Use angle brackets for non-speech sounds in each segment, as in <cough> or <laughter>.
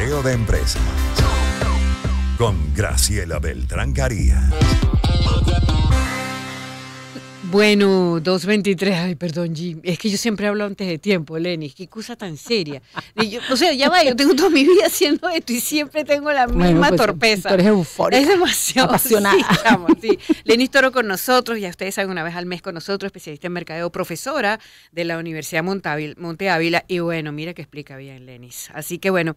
de empresa Con Graciela Beltrán Bueno, 2.23, ay, perdón, Jim. Es que yo siempre hablo antes de tiempo, Lenis, Qué cosa tan seria. o sea, ya va, yo tengo toda mi vida haciendo esto y siempre tengo la misma pues, torpeza. eres eufórica. Es demasiado. Apasionada. <laughs> Sí, Toro con nosotros, ya ustedes saben, una vez al mes con nosotros, especialista en mercadeo, profesora de la Universidad Monte Ávila. Y bueno, mira que explica bien, Lenis. Así que bueno,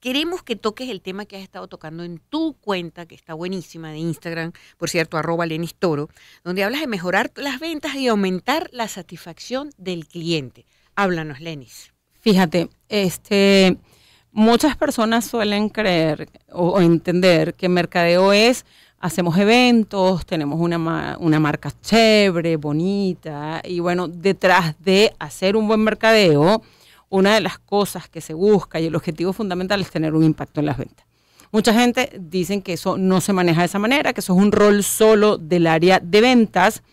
Queremos que toques el tema que has estado tocando en tu cuenta, que está buenísima de Instagram, por cierto, arroba Lenis Toro, donde hablas de mejorar las ventas y aumentar la satisfacción del cliente. Háblanos, Lenis. Fíjate, este, muchas personas suelen creer o, entender que mercadeo es hacemos eventos, tenemos una, una, marca chévere, bonita, y bueno, detrás de hacer un buen mercadeo, una de las cosas que se busca y el objetivo fundamental es tener un impacto en las ventas. Mucha gente dicen que eso no se maneja de esa manera, que eso es un rol solo del área de ventas.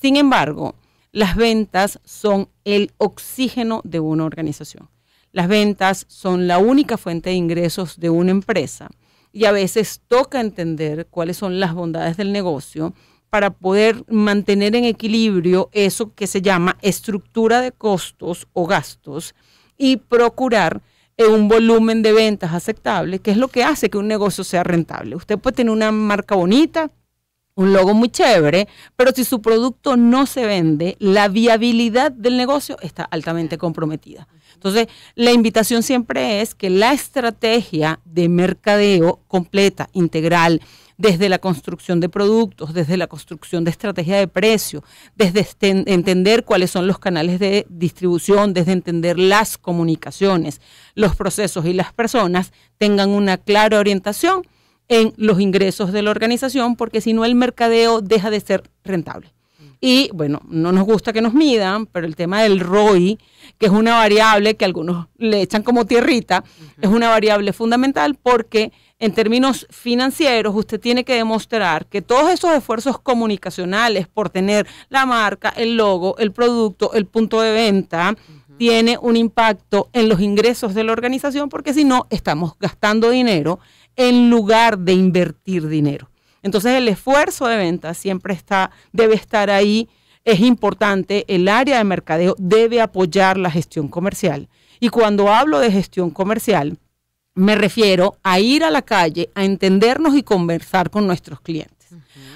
Sin embargo, las ventas son el oxígeno de una organización. Las ventas son la única fuente de ingresos de una empresa y a veces toca entender cuáles son las bondades del negocio para poder mantener en equilibrio eso que se llama estructura de costos o gastos y procurar eh, un volumen de ventas aceptable, que es lo que hace que un negocio sea rentable. Usted puede tener una marca bonita, un logo muy chévere, pero si su producto no se vende, la viabilidad del negocio está altamente comprometida. Entonces, la invitación siempre es que la estrategia de mercadeo completa, integral, desde la construcción de productos, desde la construcción de estrategia de precio, desde entender cuáles son los canales de distribución, desde entender las comunicaciones, los procesos y las personas, tengan una clara orientación en los ingresos de la organización, porque si no el mercadeo deja de ser rentable. Y bueno, no nos gusta que nos midan, pero el tema del ROI, que es una variable que algunos le echan como tierrita, es una variable fundamental porque en términos financieros, usted tiene que demostrar que todos esos esfuerzos comunicacionales por tener la marca, el logo, el producto, el punto de venta, tiene un impacto en los ingresos de la organización, porque si no, estamos gastando dinero en lugar de invertir dinero. Entonces el esfuerzo de venta siempre está, debe estar ahí, es importante, el área de mercadeo debe apoyar la gestión comercial. Y cuando hablo de gestión comercial, me refiero a ir a la calle, a entendernos y conversar con nuestros clientes.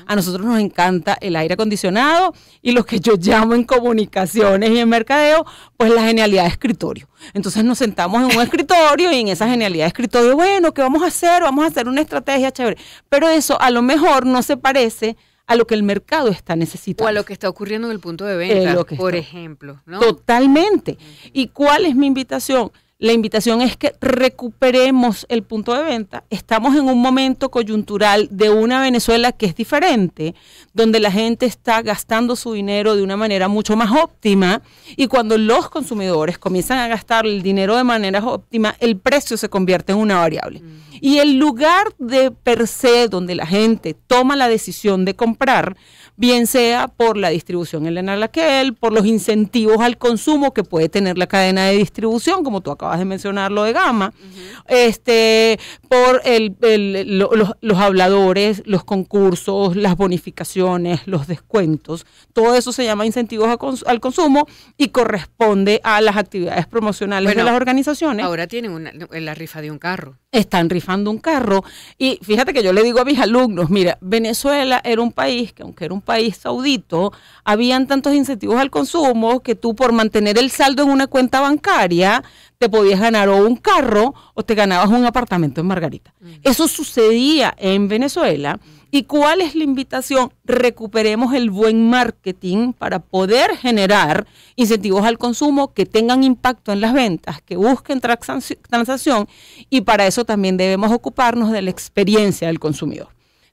A nosotros nos encanta el aire acondicionado y lo que yo llamo en comunicaciones y en mercadeo, pues la genialidad de escritorio. Entonces nos sentamos en un <laughs> escritorio y en esa genialidad de escritorio, bueno, ¿qué vamos a hacer? Vamos a hacer una estrategia chévere. Pero eso a lo mejor no se parece a lo que el mercado está necesitando. O a lo que está ocurriendo en el punto de venta, por ejemplo. Totalmente. ¿Y cuál es mi invitación? La invitación es que recuperemos el punto de venta. Estamos en un momento coyuntural de una Venezuela que es diferente, donde la gente está gastando su dinero de una manera mucho más óptima y cuando los consumidores comienzan a gastar el dinero de manera óptima, el precio se convierte en una variable. Mm. Y el lugar de per se donde la gente toma la decisión de comprar, bien sea por la distribución en la aquel, por los incentivos al consumo que puede tener la cadena de distribución, como tú acabas de mencionar lo de Gama, este, por los, habladores, los concursos, las bonificaciones, los descuentos, todo eso se llama incentivos al consumo y corresponde a las actividades promocionales de las organizaciones. Ahora tienen una, eh, la rifa de un carro. Están rifando un carro y fíjate que yo le digo a mis alumnos, mira, Venezuela era un país que aunque era un país país saudito, habían tantos incentivos al consumo que tú por mantener el saldo en una cuenta bancaria te podías ganar o un carro o te ganabas un apartamento en Margarita. Eso sucedía en Venezuela. ¿Y cuál es la invitación? Recuperemos el buen marketing para poder generar incentivos al consumo que tengan impacto en las ventas, que busquen transacción y para eso también debemos ocuparnos de la experiencia del consumidor.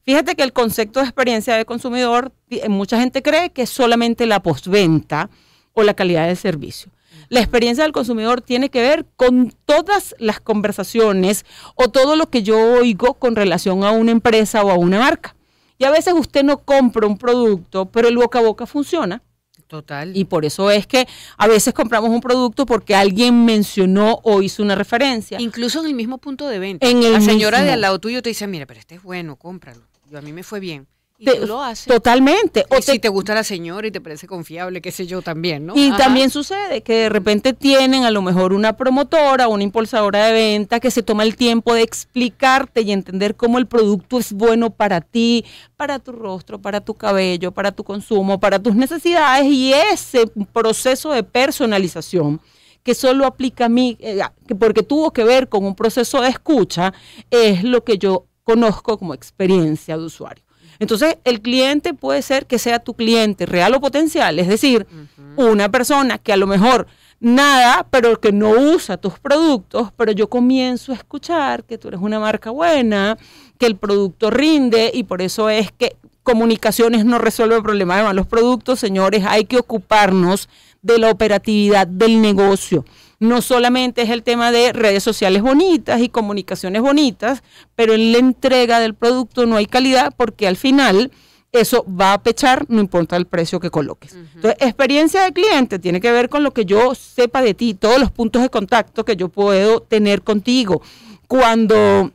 Fíjate que el concepto de experiencia de consumidor, eh, mucha gente cree que es solamente la postventa o la calidad del servicio. La experiencia del consumidor tiene que ver con todas las conversaciones o todo lo que yo oigo con relación a una empresa o a una marca. Y a veces usted no compra un producto, pero el boca a boca funciona. Total. Y por eso es que a veces compramos un producto porque alguien mencionó o hizo una referencia. Incluso en el mismo punto de venta. la señora de al lado tuyo te dice, mira, pero este es bueno, cómpralo a mí me fue bien. Y tú lo haces. Totalmente. si te gusta la señora y te parece confiable, qué sé yo, también, ¿no? Y también sucede que de repente tienen a lo mejor una promotora, una impulsadora de venta que se toma el tiempo de explicarte y entender cómo el producto es bueno para ti, para tu rostro, para tu cabello, para tu consumo, para tus necesidades y ese proceso de personalización que solo aplica a mí, que eh, porque tuvo que ver con un proceso de escucha, es lo que yo conozco como experiencia de usuario. Entonces, el cliente puede ser que sea tu cliente real o potencial, es decir, una persona que a lo mejor nada, pero que no usa tus productos, pero yo comienzo a escuchar que tú eres una marca buena, que el producto rinde y por eso es que comunicaciones no resuelve el problema de malos productos, señores, hay que ocuparnos de la operatividad del negocio. No solamente es el tema de redes sociales bonitas y comunicaciones bonitas, pero en la entrega del producto no hay calidad porque al final eso va a pechar, no importa el precio que coloques. Entonces, experiencia de cliente tiene que ver con lo que yo sepa de ti, todos los puntos de contacto que yo puedo tener contigo. Cuando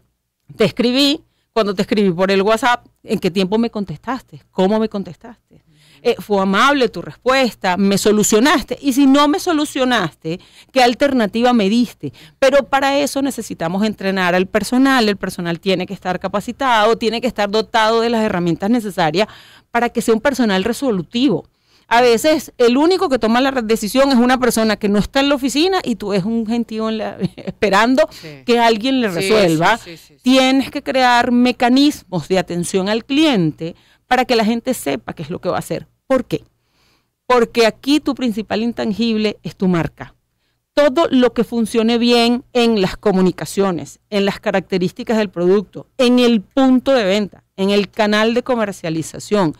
te escribí, cuando te escribí por el WhatsApp, ¿en qué tiempo me contestaste? ¿Cómo me contestaste? Eh, fue amable tu respuesta, me solucionaste. Y si no me solucionaste, ¿qué alternativa me diste? Pero para eso necesitamos entrenar al personal, el personal tiene que estar capacitado, tiene que estar dotado de las herramientas necesarias para que sea un personal resolutivo. A veces el único que toma la decisión es una persona que no está en la oficina y tú es un gentío <laughs> esperando que alguien le resuelva. Tienes que crear mecanismos de atención al cliente para que la gente sepa qué es lo que va a hacer. ¿Por qué? Porque aquí tu principal intangible es tu marca. Todo lo que funcione bien en las comunicaciones, en las características del producto, en el punto de venta, en el canal de comercialización,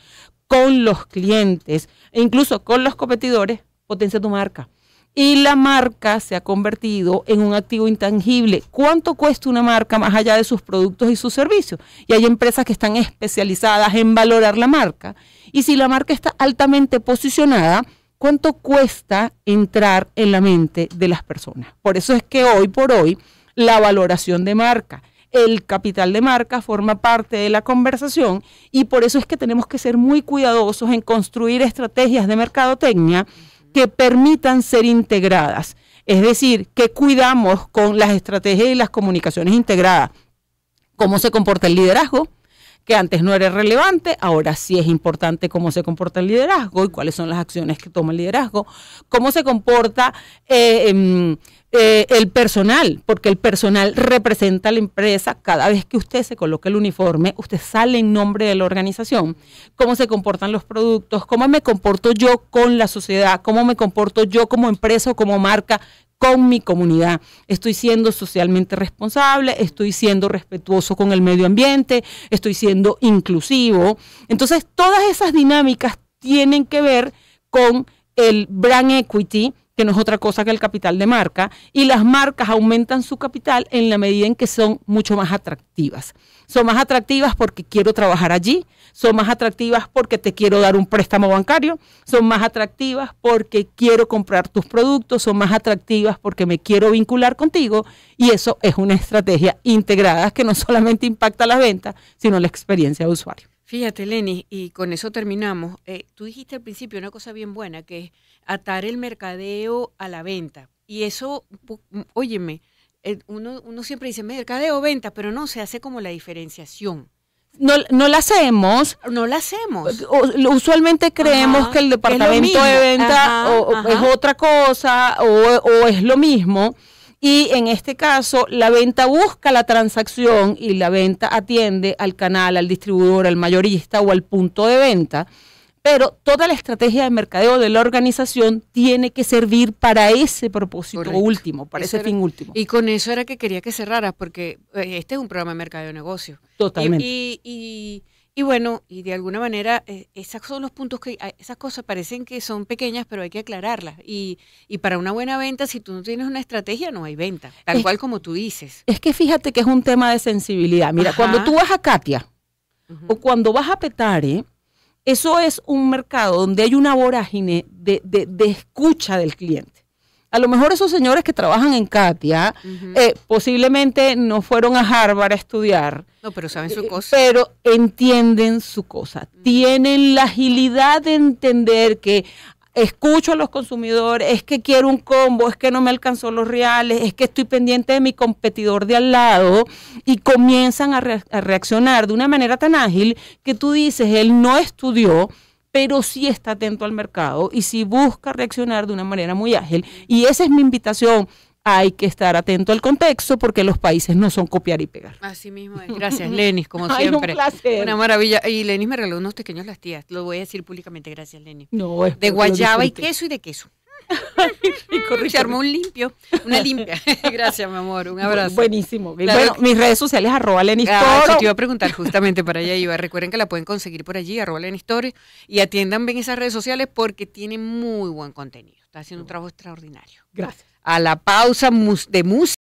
con los clientes e incluso con los competidores, potencia tu marca y la marca se ha convertido en un activo intangible. ¿Cuánto cuesta una marca más allá de sus productos y sus servicios? Y hay empresas que están especializadas en valorar la marca. Y si la marca está altamente posicionada, ¿cuánto cuesta entrar en la mente de las personas? Por eso es que hoy por hoy la valoración de marca, el capital de marca forma parte de la conversación y por eso es que tenemos que ser muy cuidadosos en construir estrategias de mercadotecnia que permitan ser integradas. Es decir, que cuidamos con las estrategias y las comunicaciones integradas. Cómo se comporta el liderazgo, que antes no era relevante, ahora sí es importante cómo se comporta el liderazgo y cuáles son las acciones que toma el liderazgo, cómo se comporta eh, em, eh, el personal, porque el personal representa a la empresa. Cada vez que usted se coloca el uniforme, usted sale en nombre de la organización, cómo se comportan los productos, cómo me comporto yo con la sociedad, cómo me comporto yo como empresa o como marca con mi comunidad. Estoy siendo socialmente responsable, estoy siendo respetuoso con el medio ambiente, estoy siendo inclusivo. Entonces, todas esas dinámicas tienen que ver con el brand equity, que no es otra cosa que el capital de marca, y las marcas aumentan su capital en la medida en que son mucho más atractivas son más atractivas porque quiero trabajar allí, son más atractivas porque te quiero dar un préstamo bancario, son más atractivas porque quiero comprar tus productos, son más atractivas porque me quiero vincular contigo y eso es una estrategia integrada que no <laughs> solamente impacta la venta, sino la experiencia de usuario. Fíjate, Lenny, y con eso terminamos. Eh, tú dijiste al principio una cosa bien buena, que es atar el mercadeo a la venta. Y eso, óyeme, eh, uno, siempre dice mercadeo, venta, pero no se hace como la diferenciación. No, no, la hacemos. No la hacemos. Eh, usualmente creemos que el departamento de venta es otra cosa o, es lo mismo. Y en este caso, la venta busca la transacción y la venta atiende al canal, al distribuidor, al mayorista o al punto de venta. Pero toda la estrategia de mercadeo de la organización tiene que servir para ese propósito último, para ese fin último. Y con eso era que quería que cerraras, porque eh, este es un programa de mercadeo de negocios. Totalmente. y, bueno, y de alguna manera, eh, esos son los puntos que, ah, esas cosas parecen que son pequeñas, pero hay que aclararlas. Y, para una buena venta, si tú no tienes una estrategia, no hay venta, tal cual como tú dices. Es que fíjate que es un tema de sensibilidad. Mira, cuando tú vas a Katia, o cuando vas a Petare, eso es un mercado donde hay una vorágine de, escucha del cliente. A lo mejor esos señores que trabajan en Katia eh, posiblemente no fueron a Harvard a estudiar. No, pero saben su eh, cosa. pero entienden su cosa. Tienen la agilidad de entender que escucho a los consumidores, es que quiero un combo, es que no me alcanzó los reales, es que estoy pendiente de mi competidor de al lado y comienzan a, reaccionar de una manera tan ágil que tú dices, él no estudió, pero sí está atento al mercado y sí busca reaccionar de una manera muy ágil. Y esa es mi invitación hay que estar atento al contexto porque los países no son copiar y pegar. Así mismo <laughs> Gracias, Lenis, como siempre. Un placer. Una maravilla. Y Lenis me regaló unos pequeños las tías. Lo voy a decir públicamente. Gracias, Lenis. No, de guayaba y queso y de queso. <laughs> y Se un limpio, una limpia. <laughs> Gracias, mi amor. Un abrazo. Buenísimo. mis redes sociales, arroba ah, te iba a preguntar justamente para allá iba. Recuerden que la pueden conseguir por allí, arroba Y atiendan bien esas redes sociales porque tiene muy buen contenido. Está haciendo un trabajo extraordinario. Gracias a la pausa de música